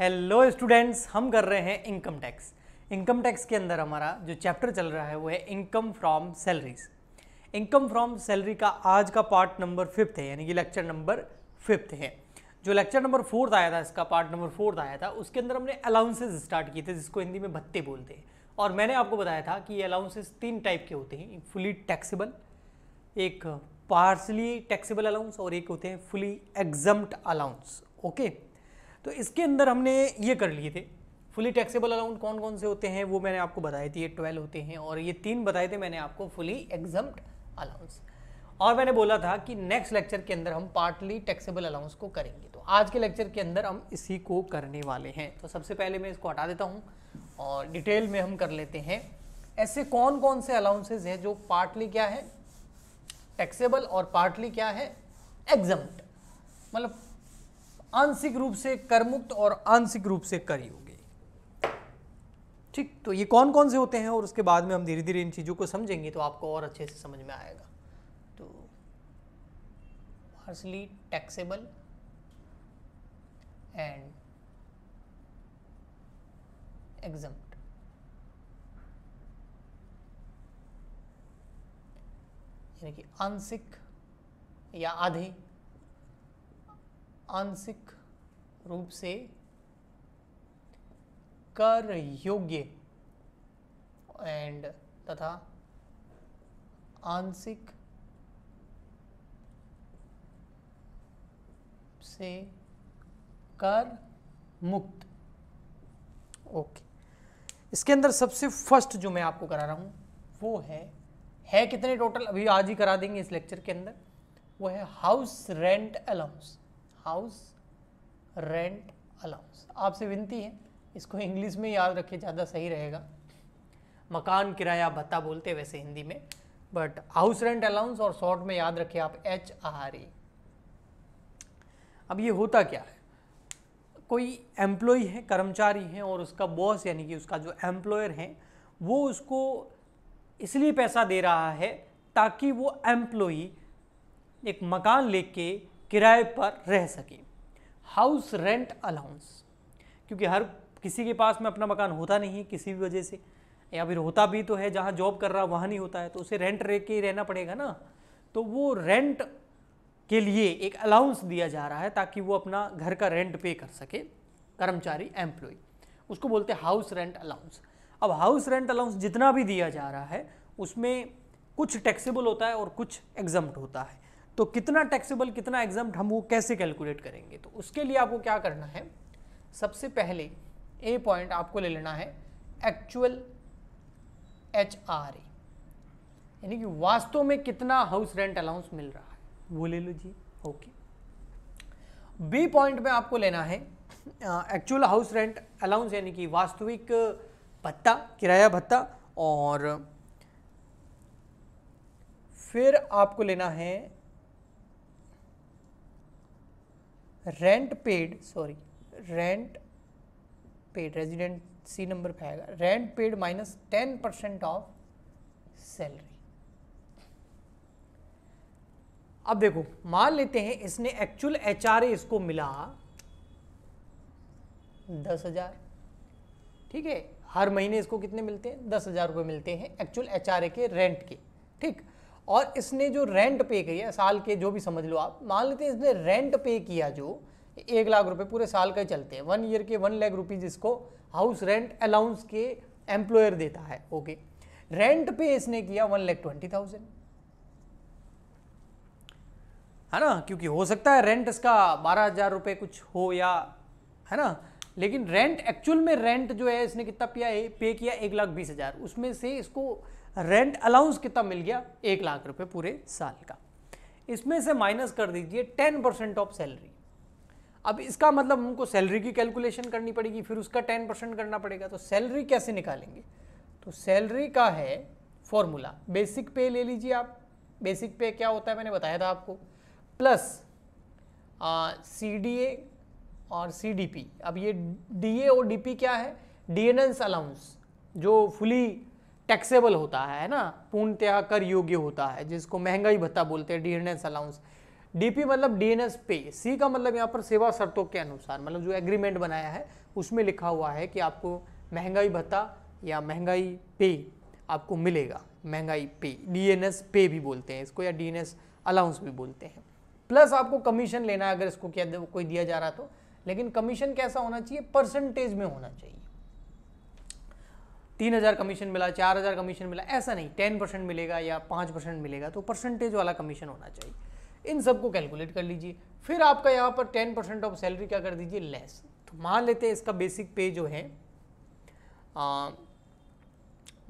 Hello students हम कर रहे हैं इनकम टैक्स इनकम टैक्स के अंदर हमारा जो चैप्टर चल रहा है वो है income from salaries income from salary का आज का पार्ट नंबर फिफ्थ है यानी कि लेक्चर नंबर फिफ्थ है जो लेक्चर नंबर फोर्थ आया था इसका पार्ट नंबर फोर्थ आया था उसके अंदर हमने अलाउंसेज स्टार्ट किए थे जिसको हिंदी में भत्ते बोलते हैं और मैंने आपको बताया था कि ये अलाउंसेज तीन टाइप के होते हैं फुली टैक्सीबल एक पार्सली टैक्सीबल अलाउंस और एक होते हैं fully exempt allowance okay okay? तो इसके अंदर हमने ये कर लिए थे फुली टैक्सेबल अलाउंट कौन कौन से होते हैं वो मैंने आपको बताए थे ये ट्वेल्व होते हैं और ये तीन बताए थे मैंने आपको फुली एग्जाम अलाउंस और मैंने बोला था कि नेक्स्ट लेक्चर के अंदर हम पार्टली टैक्सेबल अलाउंस को करेंगे तो आज के लेक्चर के अंदर हम इसी को करने वाले हैं तो सबसे पहले मैं इसको हटा देता हूँ और डिटेल में हम कर लेते हैं ऐसे कौन कौन से अलाउंसेज हैं जो पार्टली क्या है टैक्सेबल और पार्टली क्या है एग्जम्प्ट मतलब आंशिक रूप से करमुक्त और आंशिक रूप से करयोगी ठीक तो ये कौन कौन से होते हैं और उसके बाद में हम धीरे धीरे इन चीज़ों को समझेंगे तो आपको और अच्छे से समझ में आएगा तो पार्सली टैक्सेबल एंड एग्जाम यानी कि आंशिक या आधे आंशिक रूप से कर योग्य एंड तथा आंशिक से कर मुक्त ओके इसके अंदर सबसे फर्स्ट जो मैं आपको करा रहा हूं वो है है कितने टोटल अभी आज ही करा देंगे इस लेक्चर के अंदर वो है house rent allowance house rent allowance आपसे विनती है इसको इंग्लिश में याद रखिए ज़्यादा सही रहेगा मकान किराया भत्ता बोलते वैसे हिंदी में बट हाउस रेंट अलाउंस और शॉर्ट में याद रखिए आप एच आर ए अब ये होता क्या है कोई एम्प्लॉय है कर्मचारी है और उसका बॉस यानी कि उसका जो एम्प्लॉयर है वो उसको इसलिए पैसा दे रहा है ताकि वो एम्प्लॉई एक मकान लेके किराए पर रह सकें हाउस रेंट अलाउंस क्योंकि हर किसी के पास में अपना मकान होता नहीं है किसी भी वजह से या फिर होता भी तो है जहाँ जॉब कर रहा वहाँ नहीं होता है तो उसे रेंट रह के ही रहना पड़ेगा ना तो वो रेंट के लिए एक अलाउंस दिया जा रहा है ताकि वो अपना घर का रेंट पे कर सके कर्मचारी एम्प्लॉय उसको बोलते हैं हाउस रेंट अलाउंस अब हाउस रेंट अलाउंस जितना भी दिया जा रहा है उसमें कुछ टैक्सेबल होता है और कुछ एग्जम्प्ट होता है तो कितना टैक्सेबल कितना एग्जाम हम वो कैसे कैलकुलेट करेंगे तो उसके लिए आपको क्या करना है सबसे पहले ए पॉइंट आपको ले लेना है एक्चुअल एच आर ए यानी कि वास्तव में कितना हाउस रेंट अलाउंस मिल रहा है वो ले लो जी ओके बी पॉइंट में आपको लेना है एक्चुअल हाउस रेंट अलाउंस यानी कि वास्तविक भत्ता किराया भत्ता और फिर आपको लेना है rent paid sorry rent paid resident C number पे आएगा rent paid minus ten percent of salary अब देखो मान लेते हैं इसने एक्चुअल एच आर इसको मिला दस हजार ठीक है हर महीने इसको कितने मिलते हैं दस हजार रुपये मिलते हैं एक्चुअल एच के रेंट के ठीक और इसने जो रेंट पे किया साल के जो भी समझ लो आप मान लेते हैं इसने रेंट पे किया जो एक लाख रुपए पूरे साल का ही चलते हैं वन ईयर के वन लाख रुपीज इसको हाउस रेंट अलाउंस के एम्प्लॉयर देता है ओके रेंट पे इसने किया वन लाख ट्वेंटी थाउजेंड है ना क्योंकि हो सकता है रेंट इसका बारह हजार रुपये कुछ हो या है ना लेकिन रेंट एक्चुअल में रेंट जो है इसने कितना पे किया एक लाख बीस हजार उसमें से इसको रेंट अलाउंस कितना मिल गया एक लाख रुपए पूरे साल का इसमें से माइनस कर दीजिए टेन परसेंट ऑफ सैलरी अब इसका मतलब हमको सैलरी की कैलकुलेशन करनी पड़ेगी फिर उसका टेन परसेंट करना पड़ेगा तो सैलरी कैसे निकालेंगे तो सैलरी का है फॉर्मूला बेसिक पे ले लीजिए आप बेसिक पे क्या होता है मैंने बताया था आपको प्लस सी डी ए और सी डी पी अब ये डी ए और डी पी क्या है डी एन एस अलाउंस जो फुली टैक्सेबल होता है ना पूर्णतया कर योग्य होता है जिसको महंगाई भत्ता बोलते हैं डीएनएस अलाउंस डीपी मतलब डीएनएस पे सी का मतलब यहाँ पर सेवा शर्तों के अनुसार मतलब जो एग्रीमेंट बनाया है उसमें लिखा हुआ है कि आपको महंगाई भत्ता या महंगाई पे आपको मिलेगा महंगाई पे डीएनएस पे भी बोलते हैं इसको या डीएनएस अलाउंस भी बोलते हैं प्लस आपको कमीशन लेना है अगर इसको क्या कोई दिया जा रहा तो लेकिन कमीशन कैसा होना चाहिए परसेंटेज में होना चाहिए तीन हज़ार कमीशन मिला चार हज़ार कमीशन मिला ऐसा नहीं टेन परसेंट मिलेगा या पाँच परसेंट मिलेगा तो परसेंटेज वाला कमीशन होना चाहिए इन सब को कैलकुलेट कर लीजिए फिर आपका यहाँ पर टेन परसेंट ऑफ सैलरी क्या कर दीजिए लेस तो मान लेते हैं इसका बेसिक पे जो है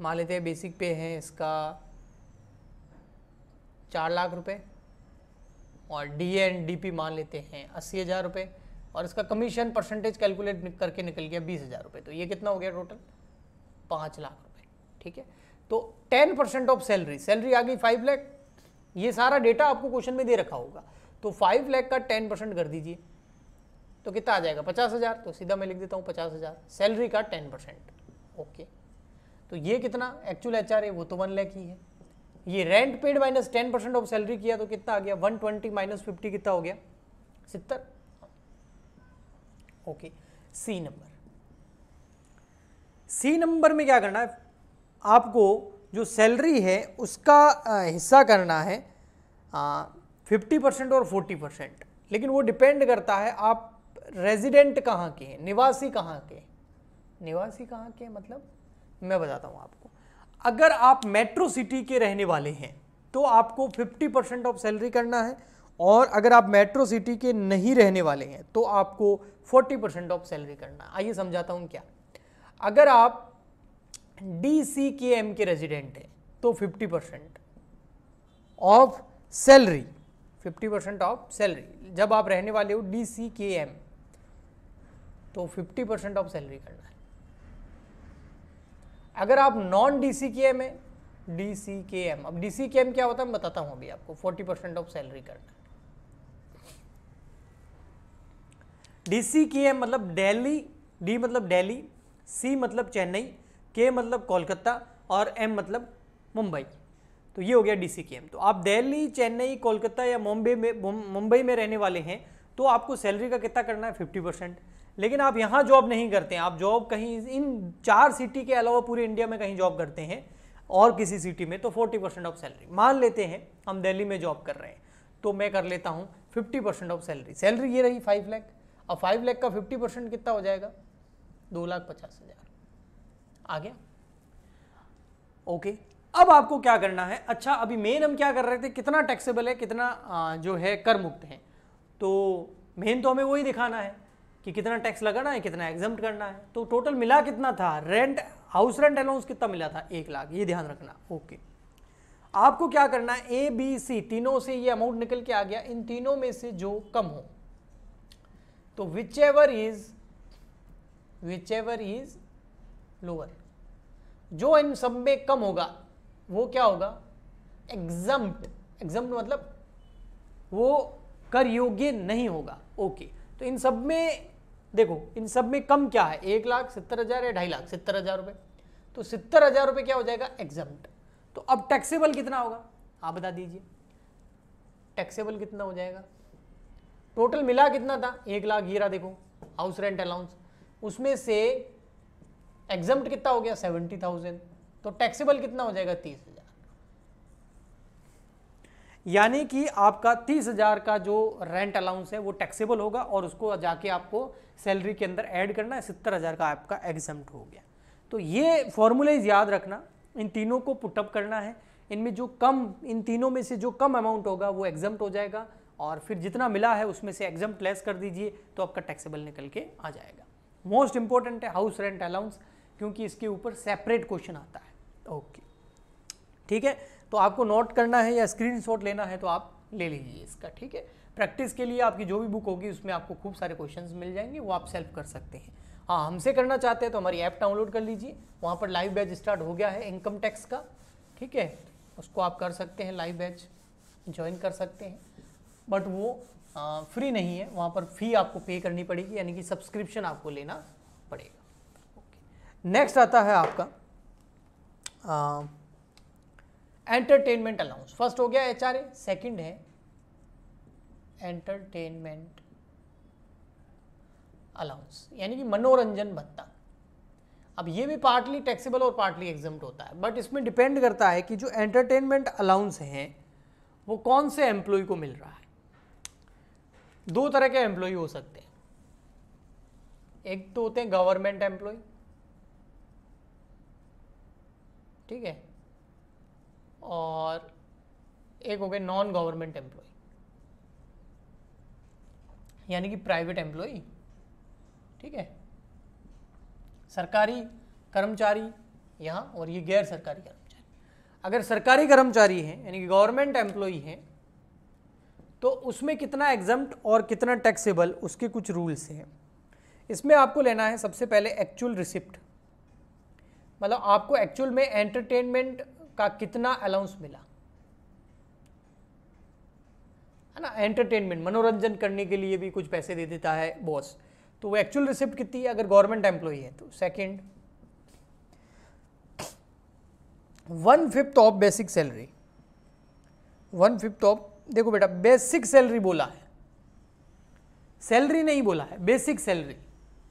मान लेते हैं बेसिक पे है इसका चार लाख रुपये और डी एंड डी पी मान लेते हैं अस्सी हज़ार रुपये और इसका कमीशन परसेंटेज कैलकुलेट करके निकल गया बीस हज़ार रुपये तो ये कितना हो गया टोटल पाँच लाख रुपए ठीक है तो ten percent of salary salary आ गई फाइव लैख ये सारा डेटा आपको क्वेश्चन में दे रखा होगा तो फाइव लैख का टेन परसेंट कर दीजिए तो कितना आ जाएगा पचास हज़ार तो सीधा मैं लिख देता हूँ पचास हज़ार सैलरी का टेन परसेंट ओके तो ये कितना एक्चुअल एच है वो तो वन लैख ही है ये rent paid minus ten percent of salary किया तो कितना आ गया वन ट्वेंटी माइनस फिफ्टी कितना हो गया सितर okay C number C number में क्या करना है आपको जो सैलरी है उसका हिस्सा करना है फिफ्टी परसेंट और फोर्टी परसेंट लेकिन वो डिपेंड करता है आप रेजिडेंट कहाँ के हैं निवासी कहाँ के निवासी कहाँ के मतलब मैं बताता हूँ आपको अगर आप मेट्रो सिटी के रहने वाले हैं तो आपको 50 परसेंट ऑफ सैलरी करना है और अगर आप मेट्रो सिटी के नहीं रहने वाले हैं तो आपको 40 परसेंट ऑफ सैलरी करना है आइए समझाता हूँ क्या अगर आप डी सी के एम के रेजिडेंट हैं तो 50 percent of salary 50 percent of salary जब आप रहने वाले हो डी सी के एम तो 50 परसेंट ऑफ सैलरी करना है अगर आप नॉन डी सी के एम है डी सी के एम अब डी सी के एम क्या होता है मैं बताता हूँ अभी आपको 40 परसेंट ऑफ सैलरी करना है डी सी के एम मतलब डेली डी मतलब डेली सी मतलब चेन्नई के मतलब कोलकाता और एम मतलब मुंबई तो ये हो गया डी सी के एम तो आप दिल्ली चेन्नई कोलकाता या मुंबई में मुंबई में रहने वाले हैं तो आपको सैलरी का कितना करना है फिफ्टी परसेंट लेकिन आप यहाँ जॉब नहीं करते हैं आप जॉब कहीं इन चार सिटी के अलावा पूरे इंडिया में कहीं जॉब करते हैं और किसी सिटी में तो फोर्टी परसेंट ऑफ सैलरी मान लेते हैं हम दिल्ली में जॉब कर रहे हैं तो मैं कर लेता हूँ fifty percent of salary salary ये रही फाइव लैख और अब फाइव लैख का फिफ्टी परसेंट कितना हो जाएगा दो लाख पचास हज़ार आ गया ओके अब आपको क्या करना है अच्छा अभी मेन हम क्या कर रहे थे कितना टैक्सेबल है कितना जो है कर मुक्त है तो मेन तो हमें वही दिखाना है कि कितना टैक्स लगाना है कितना एग्जाम करना है तो टोटल मिला कितना था रेंट हाउस रेंट अलाउंस कितना मिला था एक लाख ये ध्यान रखना ओके आपको क्या करना है ए बी सी तीनों से ये अमाउंट निकल के आ गया इन तीनों में से जो कम हो तो whichever is whichever is lower जो इन सब में कम होगा वो क्या होगा एग्जम्प्ट एग्जम्प्ट मतलब वो कर योग्य नहीं होगा ओके तो इन सब में देखो इन सब में कम क्या है एक लाख सत्तर हज़ार या ढाई लाख सत्तर हज़ार रुपये तो सत्तर हज़ार रुपये क्या हो जाएगा एग्जम्प्ट तो अब टैक्सेबल कितना होगा आप बता दीजिए टैक्सेबल कितना हो जाएगा टोटल मिला कितना था एक लाख हीरा देखो हाउस रेंट अलाउंस उसमें से एग्जाम कितना हो गया सेवेंटी थाउजेंड तो टैक्सेबल कितना हो जाएगा तीस हजार यानी कि आपका तीस हजार का जो रेंट अलाउंस है वो टैक्सेबल होगा और उसको जाके आपको सैलरी के अंदर ऐड करना है सत्तर हजार का आपका एग्जाम हो गया तो ये फॉर्मूलेज याद रखना इन तीनों को पुटअप करना है इनमें जो कम इन तीनों में से जो कम अमाउंट होगा वो एग्जाम हो जाएगा और फिर जितना मिला है उसमें से एग्जाम लेस कर दीजिए तो आपका टैक्सेबल निकल के आ जाएगा मोस्ट इंपॉर्टेंट है हाउस रेंट अलाउंस क्योंकि इसके ऊपर सेपरेट क्वेश्चन आता है ओके ठीक है तो आपको नोट करना है या स्क्रीन लेना है तो आप ले लीजिए इसका ठीक है प्रैक्टिस के लिए आपकी जो भी बुक होगी उसमें आपको खूब सारे क्वेश्चंस मिल जाएंगे वो आप सेल्फ कर सकते हैं हाँ हमसे करना चाहते हैं तो हमारी ऐप डाउनलोड कर लीजिए वहाँ पर लाइव बैच स्टार्ट हो गया है इनकम टैक्स का ठीक है उसको आप कर सकते हैं लाइव बैच ज्वाइन कर सकते हैं बट वो फ्री नहीं है वहाँ पर फ़ी आपको पे करनी पड़ेगी यानी कि सब्सक्रिप्शन आपको लेना पड़ेगा ओके नेक्स्ट आता है आपका एंटरटेनमेंट अलाउंस फर्स्ट हो गया एच आर ए सेकेंड है एंटरटेनमेंट अलाउंस यानी कि मनोरंजन भत्ता अब ये भी पार्टली टैक्सेबल और पार्टली एग्जाम होता है बट इसमें डिपेंड करता है कि जो एंटरटेनमेंट अलाउंस हैं वो कौन से एम्प्लॉय को मिल रहा है दो तरह के एम्प्लॉय हो सकते हैं एक तो होते हैं गवर्नमेंट एम्प्लॉय ठीक है और एक हो गए नॉन गवर्नमेंट एम्प्लॉय यानी कि प्राइवेट एम्प्लॉय ठीक है सरकारी कर्मचारी यहाँ और ये गैर सरकारी कर्मचारी अगर सरकारी कर्मचारी हैं यानी कि गवर्नमेंट एम्प्लॉय हैं तो उसमें कितना एग्जाम और कितना टैक्सेबल उसके कुछ रूल्स हैं इसमें आपको लेना है सबसे पहले एक्चुअल रिसिप्ट मतलब आपको एक्चुअल में एंटरटेनमेंट का कितना अलाउंस मिला है ना एंटरटेनमेंट मनोरंजन करने के लिए भी कुछ पैसे दे देता है बॉस तो वो एक्चुअल रिसिप्ट कितनी है अगर गवर्नमेंट एम्प्लॉई है तो second one fifth of basic salary one fifth of देखो बेटा बेसिक सैलरी बोला है सैलरी नहीं बोला है बेसिक सैलरी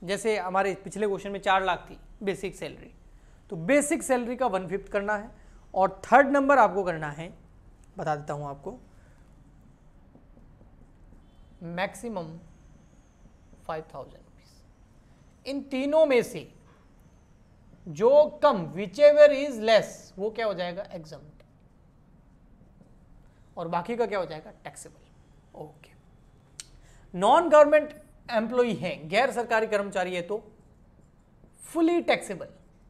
जैसे हमारे पिछले क्वेश्चन में चार लाख थी बेसिक सैलरी तो बेसिक सैलरी का वन फिफ्थ करना है और थर्ड नंबर आपको करना है बता देता हूं आपको मैक्सिमम फाइव थाउजेंड रुपीज़ इन तीनों में से जो कम विच एवर इज लेस वो क्या हो जाएगा एग्जाम और बाकी का क्या हो जाएगा taxable okay non government employee हैं गैर सरकारी कर्मचारी है तो फुली टैक्सेबल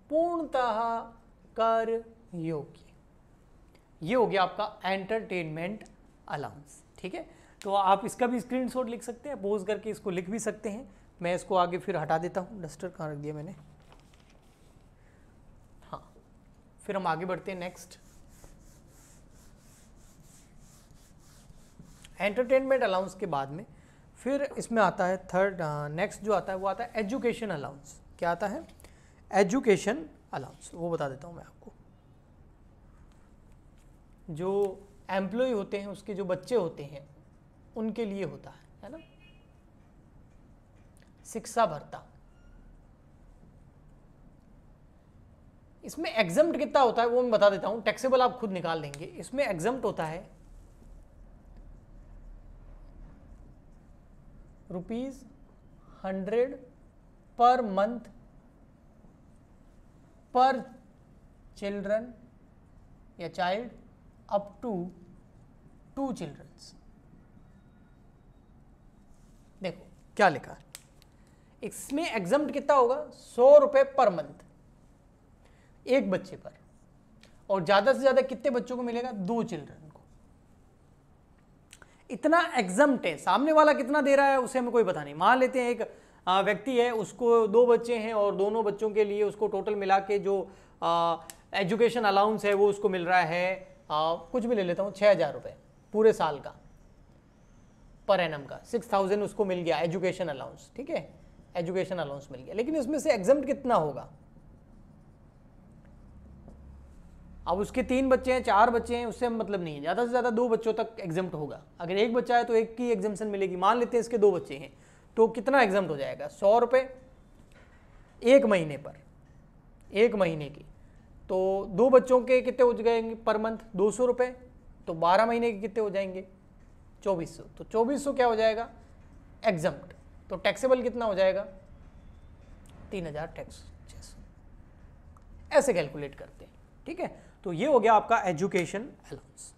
पूर्णतः कर योग्य ये हो गया आपका एंटरटेनमेंट अलाउंस ठीक है तो आप इसका भी स्क्रीनशॉट लिख सकते हैं पोज करके इसको लिख भी सकते हैं मैं इसको आगे फिर हटा देता हूं डस्टर कहाँ रख दिया मैंने हाँ फिर हम आगे बढ़ते हैं नेक्स्ट एंटरटेनमेंट अलाउंस के बाद में फिर इसमें आता है थर्ड नेक्स्ट जो आता है वो आता है एजुकेशन अलाउंस क्या आता है एजुकेशन अलाउंस वो बता देता हूँ मैं आपको जो एम्प्लॉय होते हैं उसके जो बच्चे होते हैं उनके लिए होता है है ना शिक्षा भरता इसमें एग्जम्प्ट कितना होता है वो मैं बता देता हूँ टैक्सेबल आप खुद निकाल लेंगे इसमें एग्जम्प्ट होता है rupees hundred per month per children या child up to two childrens देखो क्या लिखा इसमें एग्जाम कितना होगा सौ रुपए पर मंथ एक बच्चे पर और ज़्यादा से ज़्यादा कितने बच्चों को मिलेगा दो चिल्ड्रन इतना एग्जम्ट है सामने वाला कितना दे रहा है उसे हमें कोई पता नहीं मान लेते हैं एक व्यक्ति है उसको दो बच्चे हैं और दोनों बच्चों के लिए उसको टोटल मिला के जो एजुकेशन अलाउंस है वो उसको मिल रहा है आ, कुछ भी ले लेता हूँ छः हज़ार रुपये पूरे साल का पर एनम का सिक्स थाउजेंड उसको मिल गया एजुकेशन अलाउंस ठीक है एजुकेशन अलाउंस मिल गया लेकिन उसमें से एग्जम्ट कितना होगा अब उसके तीन बच्चे हैं चार बच्चे हैं उससे मतलब नहीं है ज़्यादा से ज़्यादा दो बच्चों तक एग्जाम होगा अगर एक बच्चा है तो एक की एग्जामेशन मिलेगी मान लेते हैं इसके दो बच्चे हैं तो कितना एग्जाम हो जाएगा सौ रुपये एक महीने पर एक महीने की तो दो बच्चों के कितने हो जाएंगे पर मंथ दो सौ रुपये तो बारह महीने के कितने हो जाएंगे चौबीस सौ तो चौबीस सौ क्या हो जाएगा एग्जाम तो टैक्सेबल कितना हो जाएगा तीन हज़ार टैक्स छः सौ ऐसे कैलकुलेट करते हैं ठीक है तो ये हो गया आपका एजुकेशन अलाउंस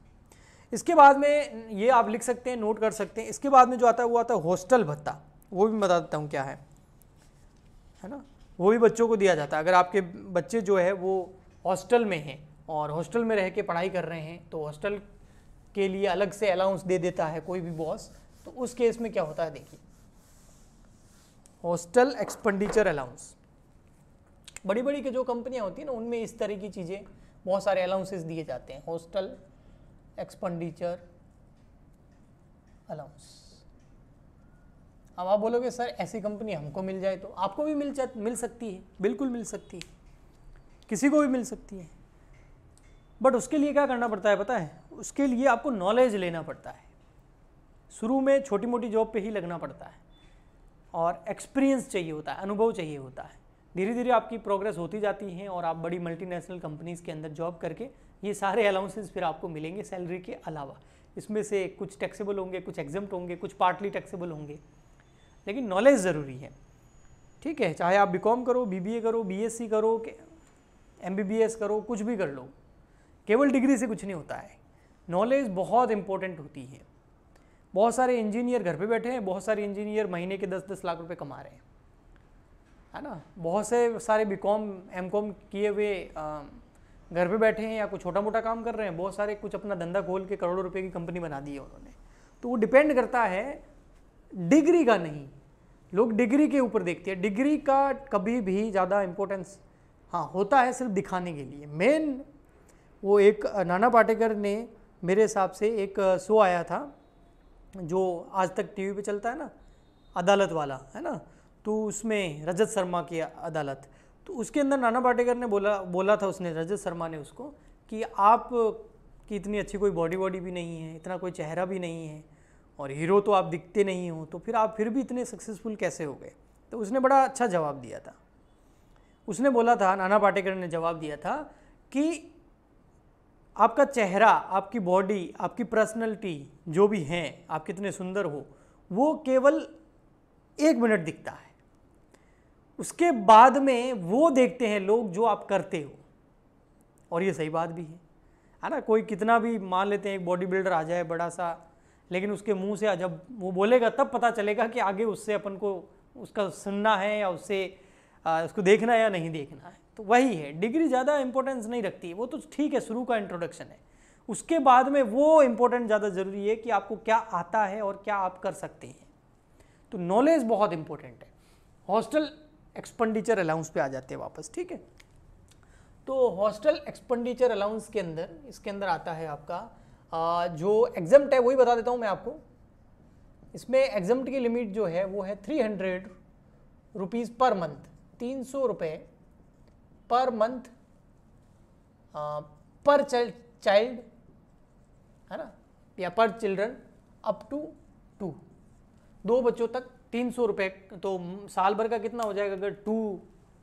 इसके बाद में ये आप लिख सकते हैं नोट कर सकते हैं इसके बाद में जो आता है वो आता है हॉस्टल भत्ता वो भी बता देता हूँ क्या है है ना वो भी बच्चों को दिया जाता है अगर आपके बच्चे जो है वो हॉस्टल में हैं और हॉस्टल में रह के पढ़ाई कर रहे हैं तो हॉस्टल के लिए अलग से अलाउंस दे देता है कोई भी बॉस तो उस केस में क्या होता है देखिए हॉस्टल एक्सपेंडिचर अलाउंस बड़ी बड़ी के जो कंपनियां होती हैं ना उनमें इस तरह की चीज़ें बहुत सारे अलाउंसेस दिए जाते हैं हॉस्टल एक्सपेंडिचर अलाउंस अब आप बोलोगे सर ऐसी कंपनी हमको मिल जाए तो आपको भी मिल जा मिल सकती है बिल्कुल मिल सकती है किसी को भी मिल सकती है बट उसके लिए क्या करना पड़ता है पता है उसके लिए आपको नॉलेज लेना पड़ता है शुरू में छोटी मोटी जॉब पे ही लगना पड़ता है और एक्सपीरियंस चाहिए होता है अनुभव चाहिए होता है धीरे धीरे आपकी प्रोग्रेस होती जाती है और आप बड़ी मल्टीनेशनल कंपनीज़ के अंदर जॉब करके ये सारे अलाउंसेस फिर आपको मिलेंगे सैलरी के अलावा इसमें से कुछ टैक्सेबल होंगे कुछ एग्जाम होंगे कुछ पार्टली टैक्सेबल होंगे लेकिन नॉलेज ज़रूरी है ठीक है चाहे आप बी करो बी करो बी करो एम करो कुछ भी कर लो केवल डिग्री से कुछ नहीं होता है नॉलेज बहुत इंपॉर्टेंट होती है बहुत सारे इंजीनियर घर पे बैठे हैं बहुत सारे इंजीनियर महीने के दस दस लाख रुपए कमा रहे हैं है ना बहुत से सारे बी कॉम एम कॉम किए हुए घर पे बैठे हैं या कुछ छोटा मोटा काम कर रहे हैं बहुत सारे कुछ अपना धंधा खोल के करोड़ों रुपए की कंपनी बना दी है उन्होंने तो वो डिपेंड करता है डिग्री का नहीं लोग डिग्री के ऊपर देखते हैं डिग्री का कभी भी ज़्यादा इम्पोर्टेंस हाँ होता है सिर्फ दिखाने के लिए मेन वो एक नाना पाटेकर ने मेरे हिसाब से एक शो आया था जो आज तक टीवी पे चलता है ना अदालत वाला है ना तो उसमें रजत शर्मा की अदालत तो उसके अंदर नाना पाटेकर ने बोला बोला था उसने रजत शर्मा ने उसको कि आप कि इतनी अच्छी कोई बॉडी बॉडी भी नहीं है इतना कोई चेहरा भी नहीं है और हीरो तो आप दिखते नहीं हो तो फिर आप फिर भी इतने सक्सेसफुल कैसे हो गए तो उसने बड़ा अच्छा जवाब दिया था उसने बोला था नाना पाटेकर ने जवाब दिया था कि आपका चेहरा आपकी बॉडी आपकी पर्सनैलिटी जो भी हैं आप कितने सुंदर हो वो केवल एक मिनट दिखता है उसके बाद में वो देखते हैं लोग जो आप करते हो और ये सही बात भी है है ना कोई कितना भी मान लेते हैं एक बॉडी बिल्डर आ जाए बड़ा सा लेकिन उसके मुंह से जब वो बोलेगा तब पता चलेगा कि आगे उससे अपन को उसका सुनना है या उससे आ, उसको देखना है या नहीं देखना है तो वही है डिग्री ज़्यादा इंपॉर्टेंस नहीं रखती वो तो ठीक है शुरू का इंट्रोडक्शन है उसके बाद में वो इम्पोर्टेंट ज़्यादा ज़रूरी है कि आपको क्या आता है और क्या आप कर सकते हैं तो नॉलेज बहुत इंपॉर्टेंट है हॉस्टल एक्सपेंडिचर अलाउंस पे आ जाते हैं वापस ठीक है तो हॉस्टल एक्सपेंडिचर अलाउंस के अंदर इसके अंदर आता है आपका आ, जो एग्जाम्ट है वही बता देता हूँ मैं आपको इसमें एग्जाम्ट की लिमिट जो है वो है three hundred rupees per month तीन सौ रुपये पर मंथ पर चाइल्ड है ना या पर चिल्ड्रन अप टू टू दो बच्चों तक तीन सौ रुपये तो साल भर का कितना हो जाएगा अगर टू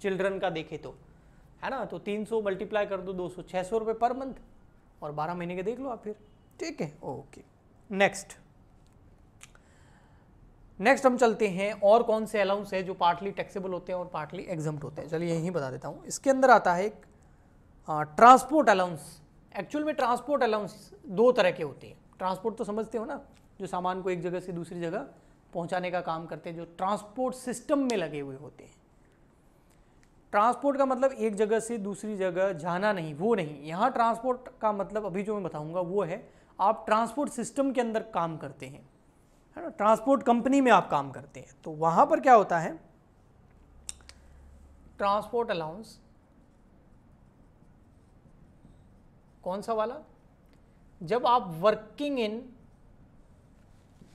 चिल्ड्रन का देखे तो है ना तो तीन सौ मल्टीप्लाई कर दो दो सौ छः सौ रुपये पर मंथ और बारह महीने के देख लो आप फिर ठीक है ओके नेक्स्ट नेक्स्ट हम चलते हैं और कौन से अलाउंस है जो पार्टली टैक्सेबल होते हैं और पार्टली एग्जाम होते हैं चलिए यही बता देता हूँ इसके अंदर आता है एक ट्रांसपोर्ट अलाउंस एक्चुअल में ट्रांसपोर्ट अलाउंस दो तरह के होते हैं ट्रांसपोर्ट तो समझते हो ना जो सामान को एक जगह से दूसरी जगह पहुंचाने का काम करते हैं जो ट्रांसपोर्ट सिस्टम में लगे हुए होते हैं ट्रांसपोर्ट का मतलब एक जगह से दूसरी जगह जाना नहीं वो नहीं यहाँ ट्रांसपोर्ट का मतलब अभी जो मैं बताऊँगा वो है आप ट्रांसपोर्ट सिस्टम के अंदर काम करते हैं है ना ट्रांसपोर्ट कंपनी में आप काम करते हैं तो वहाँ पर क्या होता है ट्रांसपोर्ट अलाउंस कौन सा वाला जब आप working in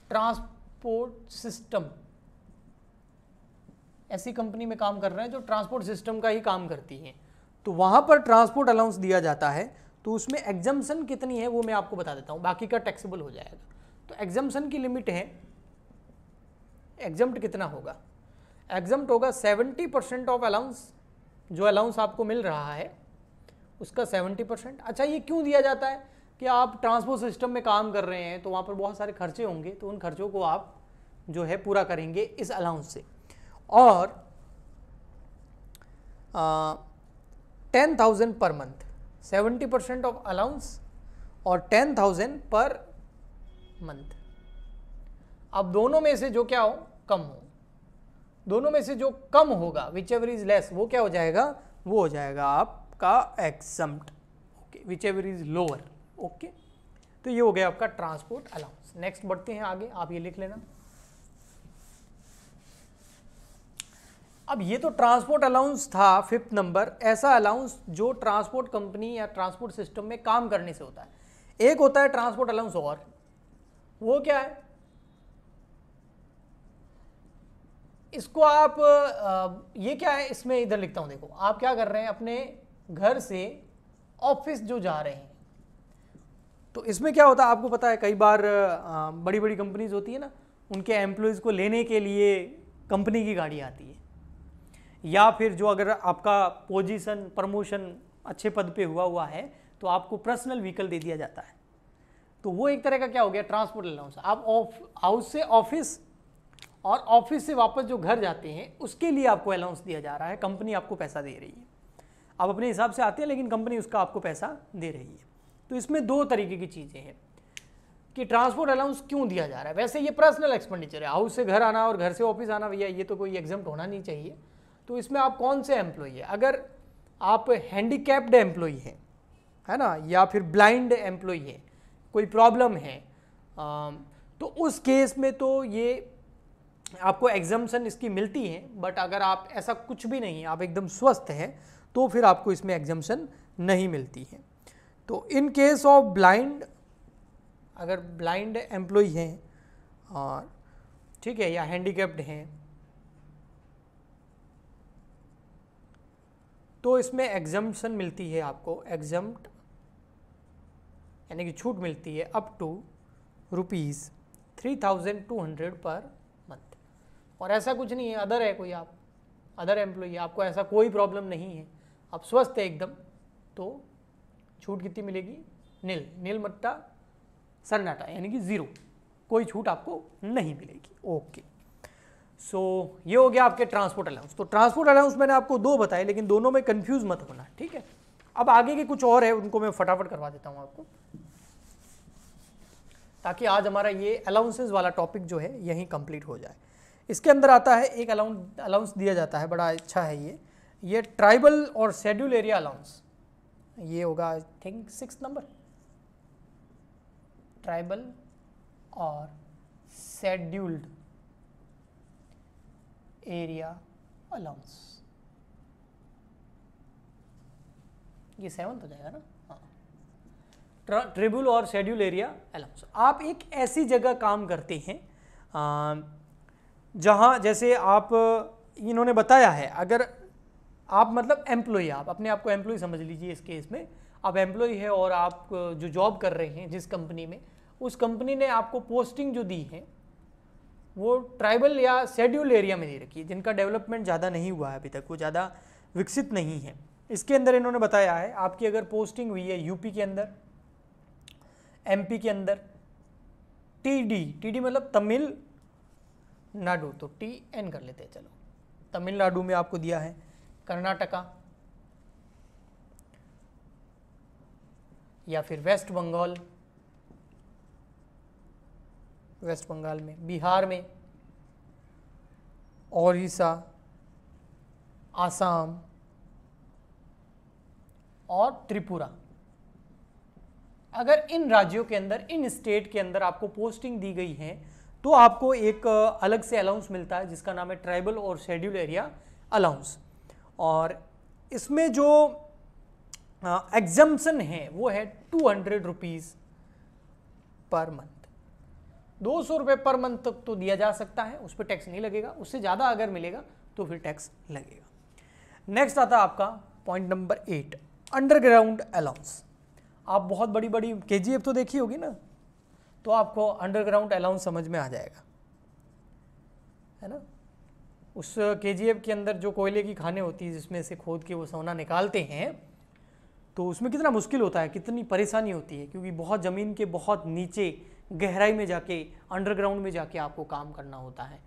trans transport system ऐसी कंपनी में काम कर रहे हैं जो ट्रांसपोर्ट सिस्टम का ही काम करती है तो वहाँ पर ट्रांसपोर्ट अलाउंस दिया जाता है तो उसमें एग्जम्सन कितनी है वो मैं आपको बता देता हूँ बाकी का टैक्सेबल हो जाएगा तो एग्जम्सन की लिमिट है एग्जम्प्ट कितना होगा एग्जम्प्ट होगा सेवेंटी परसेंट ऑफ अलाउंस जो अलाउंस आपको मिल रहा है उसका सेवेंटी परसेंट अच्छा ये क्यों दिया जाता है कि आप ट्रांसपोर्ट सिस्टम में काम कर रहे हैं तो वहाँ पर बहुत सारे खर्चे होंगे तो उन खर्चों को आप जो है पूरा करेंगे इस अलाउंस से और ten thousand per month seventy percent of allowance और टेन थाउजेंड पर मंथ अब दोनों में से जो क्या हो कम हो दोनों में से जो कम होगा विच एवर इज लेस वो क्या हो जाएगा वो हो जाएगा आपका exempt okay whichever is lower okay तो ये हो गया आपका ट्रांसपोर्ट अलाउंस नेक्स्ट बढ़ते हैं आगे आप ये लिख लेना अब ये तो ट्रांसपोर्ट अलाउंस था फिफ्थ नंबर ऐसा अलाउंस जो ट्रांसपोर्ट कंपनी या ट्रांसपोर्ट सिस्टम में काम करने से होता है एक होता है ट्रांसपोर्ट अलाउंस और वो क्या है इसको आप ये क्या है इसमें इधर लिखता हूं देखो आप क्या कर रहे हैं अपने घर से ऑफिस जो जा रहे हैं तो इसमें क्या होता है आपको पता है कई बार बड़ी बड़ी कंपनीज होती है ना उनके एम्प्लॉयज़ को लेने के लिए कंपनी की गाड़ी आती है या फिर जो अगर आपका पोजीशन प्रमोशन अच्छे पद पे हुआ हुआ है तो आपको पर्सनल व्हीकल दे दिया जाता है तो वो एक तरह का क्या हो गया ट्रांसपोर्ट अलाउंस आप ऑफ हाउस से ऑफिस और ऑफिस से वापस जो घर जाते हैं उसके लिए आपको अलाउंस दिया जा रहा है कंपनी आपको पैसा दे रही है आप अपने हिसाब से आते हैं लेकिन कंपनी उसका आपको पैसा दे रही है तो इसमें दो तरीके की चीज़ें हैं कि ट्रांसपोर्ट अलाउंस क्यों दिया जा रहा है वैसे ये पर्सनल एक्सपेंडिचर है हाउस से घर आना और घर से ऑफिस आना भैया ये तो कोई एग्जाम होना नहीं चाहिए तो इसमें आप कौन से एम्प्लॉई है अगर आप हैंडीकैप्ड एम्प्लॉई हैं है ना या फिर ब्लाइंड एम्प्लॉई है कोई प्रॉब्लम है आ, तो उस केस में तो ये आपको एग्जामेशन इसकी मिलती है बट अगर आप ऐसा कुछ भी नहीं आप एकदम स्वस्थ हैं तो फिर आपको इसमें एग्जामेशन नहीं मिलती है तो इन केस ऑफ ब्लाइंड अगर ब्लाइंड एम्प्लॉय हैं और ठीक है या हैंडीकैप्ड हैं तो इसमें एग्जम्पन मिलती है आपको एग्जम्प्ट यानी कि छूट मिलती है up to rupees three thousand two hundred per month और ऐसा कुछ नहीं है अदर है कोई आप अदर एम्प्लॉई आपको ऐसा कोई प्रॉब्लम नहीं है आप स्वस्थ है एकदम तो छूट कितनी मिलेगी नील नील मट्टा सन्नाटा यानी कि ज़ीरो कोई छूट आपको नहीं मिलेगी ओके सो so, ये हो गया आपके ट्रांसपोर्ट अलाउंस तो ट्रांसपोर्ट अलाउंस मैंने आपको दो बताए लेकिन दोनों में कंफ्यूज मत होना ठीक है अब आगे के कुछ और है उनको मैं फटाफट करवा देता हूँ आपको ताकि आज हमारा ये अलाउंसेज वाला टॉपिक जो है यहीं कंप्लीट हो जाए इसके अंदर आता है एक अलाउंस अलाउंस दिया जाता है बड़ा अच्छा है ये ये ट्राइबल और शेड्यूल एरिया अलाउंस ये होगा I think six number tribal और शेड्यूल्ड एरिया अलाउंस ये सेवन हो जाएगा ना हाँ ट्रिब्यूल और शेड्यूल एरिया अलाउंस आप एक ऐसी जगह काम करते हैं जहाँ जैसे आप इन्होंने बताया है अगर आप मतलब एम्प्लॉय आप अपने आप को एम्प्लॉय समझ लीजिए इस केस में आप एम्प्लॉय है और आप जो जॉब कर रहे हैं जिस कंपनी में उस कंपनी ने आपको पोस्टिंग जो दी है वो ट्राइबल या शेड्यूल एरिया में दे रखी है जिनका डेवलपमेंट ज़्यादा नहीं हुआ है अभी तक वो ज़्यादा विकसित नहीं है इसके अंदर इन्होंने बताया है आपकी अगर पोस्टिंग हुई है यूपी के अंदर एमपी के अंदर टीडी टीडी मतलब तमिल तो टी एन कर लेते हैं चलो तमिलनाडु में आपको दिया है कर्नाटका या फिर वेस्ट बंगाल वेस्ट बंगाल में बिहार में ओडिशा आसाम और त्रिपुरा अगर इन राज्यों के अंदर इन स्टेट के अंदर आपको पोस्टिंग दी गई है तो आपको एक अलग से अलाउंस मिलता है जिसका नाम है ट्राइबल और शेड्यूल एरिया अलाउंस और इसमें जो एग्जम्सन है वो है two hundred rupees per month दो सौ रुपये पर मंथ तक तो दिया जा सकता है उस पर टैक्स नहीं लगेगा उससे ज़्यादा अगर मिलेगा तो फिर टैक्स लगेगा नेक्स्ट आता आपका point number eight underground allowance आप बहुत बड़ी बड़ी के जी एफ तो देखी होगी ना तो आपको अंडरग्राउंड अलाउंस समझ में आ जाएगा है ना उस के के अंदर जो कोयले की खाने होती है जिसमें से खोद के वो सोना निकालते हैं तो उसमें कितना मुश्किल होता है कितनी परेशानी होती है क्योंकि बहुत ज़मीन के बहुत नीचे गहराई में जाके अंडरग्राउंड में जाके आपको काम करना होता है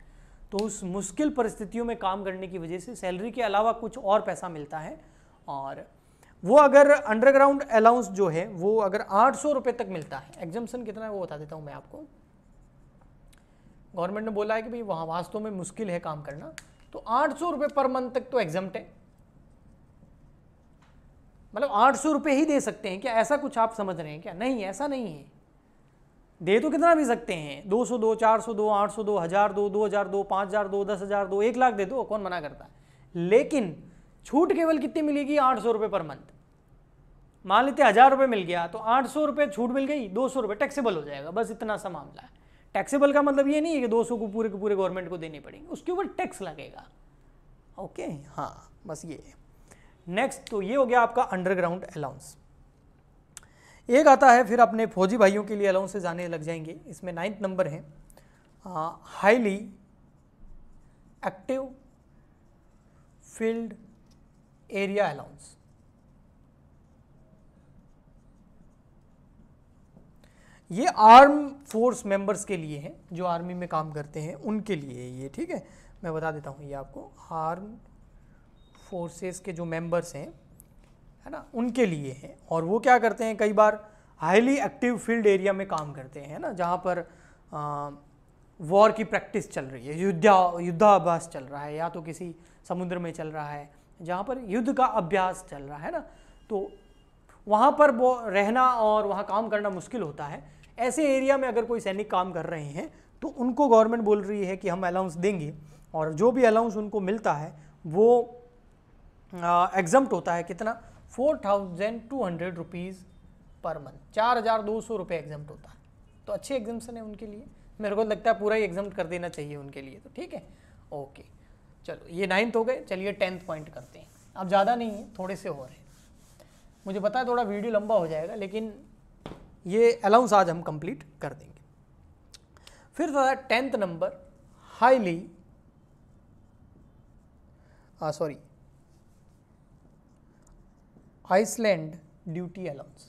तो उस मुश्किल परिस्थितियों में काम करने की वजह से सैलरी के अलावा कुछ और पैसा मिलता है और वो अगर अंडरग्राउंड अलाउंस जो है वो अगर आठ सौ तक मिलता है एग्जाम्सन कितना है वो बता देता हूँ मैं आपको गवर्नमेंट ने बोला है कि भाई वहाँ वास्तव में मुश्किल है काम करना तो आठ सौ रुपये पर मंथ तक तो एग्जाम्प्ट है मतलब आठ सौ रुपये ही दे सकते हैं क्या ऐसा कुछ आप समझ रहे हैं क्या नहीं ऐसा नहीं है दे तो कितना भी सकते हैं दो सौ दो चार सौ दो आठ सौ दो हज़ार दो दो हज़ार दो पाँच हज़ार दो दस हज़ार दो एक लाख दे दो कौन मना करता है लेकिन छूट केवल कितनी मिलेगी आठ सौ रुपये पर मंथ मान लेते हज़ार रुपये मिल गया तो आठ सौ रुपये छूट मिल गई दो सौ रुपये टैक्सेबल हो जाएगा बस इतना सा मामला है टैक्सेबल का मतलब ये नहीं है कि दो सौ को पूरे के पूरे गवर्नमेंट को देने पड़ेंगे उसके ऊपर टैक्स लगेगा ओके हाँ बस ये नेक्स्ट तो ये हो गया आपका अंडरग्राउंड अलाउंस एक आता है फिर अपने फौजी भाइयों के लिए अलाउंसेज जाने लग जाएंगे इसमें नाइन्थ नंबर है highly active field area allowance ये आर्म फोर्स मेंबर्स के लिए हैं जो आर्मी में काम करते हैं उनके लिए है ये ठीक है मैं बता देता हूँ ये आपको आर्म फोर्सेस के जो मेंबर्स हैं है ना उनके लिए हैं और वो क्या करते हैं कई बार हाईली एक्टिव फील्ड एरिया में काम करते हैं ना जहाँ पर वॉर की प्रैक्टिस चल रही है युद्धा युद्धाभ्यास चल रहा है या तो किसी समुद्र में चल रहा है जहाँ पर युद्ध का अभ्यास चल रहा है ना तो वहाँ पर वो रहना और वहाँ काम करना मुश्किल होता है ऐसे एरिया में अगर कोई सैनिक काम कर रहे हैं तो उनको गवर्नमेंट बोल रही है कि हम अलाउंस देंगे और जो भी अलाउंस उनको मिलता है वो एग्जम्प्ट होता है कितना four thousand two hundred rupees per month चार हज़ार दो सौ रुपये एग्जम्प्ट होता है तो अच्छे एग्जाम्सन है उनके लिए मेरे को लगता है पूरा ही एग्जम्प्ट कर देना चाहिए उनके लिए तो ठीक है ओके चलो ये नाइन्थ हो गए चलिए टेंथ पॉइंट करते हैं अब ज़्यादा नहीं है थोड़े से और हैं मुझे पता है थोड़ा वीडियो लंबा हो जाएगा लेकिन ये अलाउंस आज हम कंप्लीट कर देंगे फिर tenth number highly sorry island duty allowance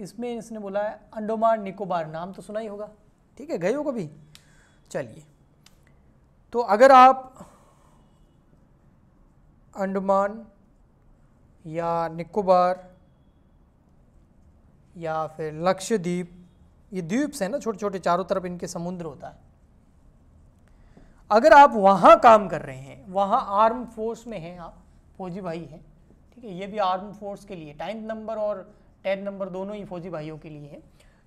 इसमें इसने बोला है अंडोमान निकोबार नाम तो सुना ही होगा ठीक है गए हो कभी चलिए तो अगर आप अंडमान या निकोबार या फिर लक्षद्वीप ये द्वीप्स हैं ना छोटे छोटे चारों तरफ इनके समुद्र होता है अगर आप वहाँ काम कर रहे हैं वहाँ आर्म फोर्स में हैं आप फौजी भाई हैं ठीक है ये भी आर्म फोर्स के लिए टेंथ नंबर और टेंथ नंबर दोनों ही फौजी भाइयों के लिए है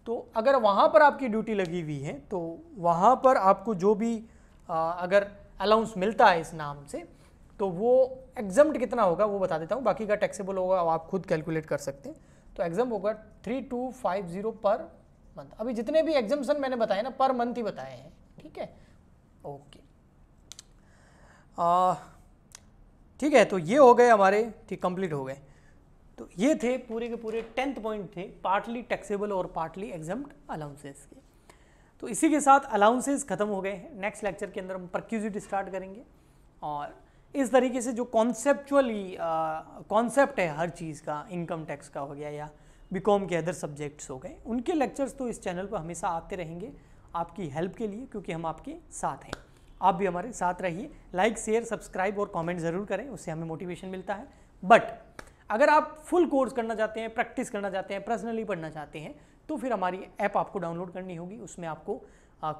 तो अगर वहाँ पर आपकी ड्यूटी लगी हुई है तो वहाँ पर आपको जो भी आ, अगर अलाउंस मिलता है इस नाम से तो वो एग्जम्ट कितना होगा वो बता देता हूँ बाकी का टैक्सेबल होगा आप खुद कैलकुलेट कर सकते हैं तो एग्जाम होगा three two five zero per month अभी जितने भी एग्जामसन मैंने बताए ना पर मंथ ही बताए हैं ठीक है ओके ठीक है तो ये हो गए हमारे ठीक कंप्लीट हो गए तो ये थे पूरे के पूरे टेंथ पॉइंट थे पार्टली टैक्सेबल और पार्टली एग्जाम अलाउंसेस के तो इसी के साथ अलाउंसेस खत्म हो गए हैं नेक्स्ट लेक्चर के अंदर हम प्रक्यूजिट स्टार्ट करेंगे और इस तरीके से जो कॉन्सेप्चुअली कॉन्सेप्ट है हर चीज़ का इनकम टैक्स का हो गया या बीकॉम के अदर सब्जेक्ट्स हो गए उनके लेक्चर्स तो इस चैनल पर हमेशा आते रहेंगे आपकी हेल्प के लिए क्योंकि हम आपके साथ हैं आप भी हमारे साथ रहिए लाइक शेयर सब्सक्राइब और कमेंट ज़रूर करें उससे हमें मोटिवेशन मिलता है बट अगर आप फुल कोर्स करना चाहते हैं प्रैक्टिस करना चाहते हैं पर्सनली पढ़ना चाहते हैं तो फिर हमारी ऐप आपको डाउनलोड करनी होगी उसमें आपको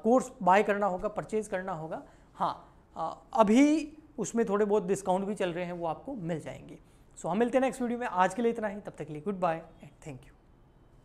कोर्स बाय करना होगा परचेज़ करना होगा हाँ आ, अभी उसमें थोड़े बहुत डिस्काउंट भी चल रहे हैं वो आपको मिल जाएंगे सो so, हम मिलते हैं नेक्स्ट वीडियो में आज के लिए इतना ही तब तक के लिए goodbye and thank you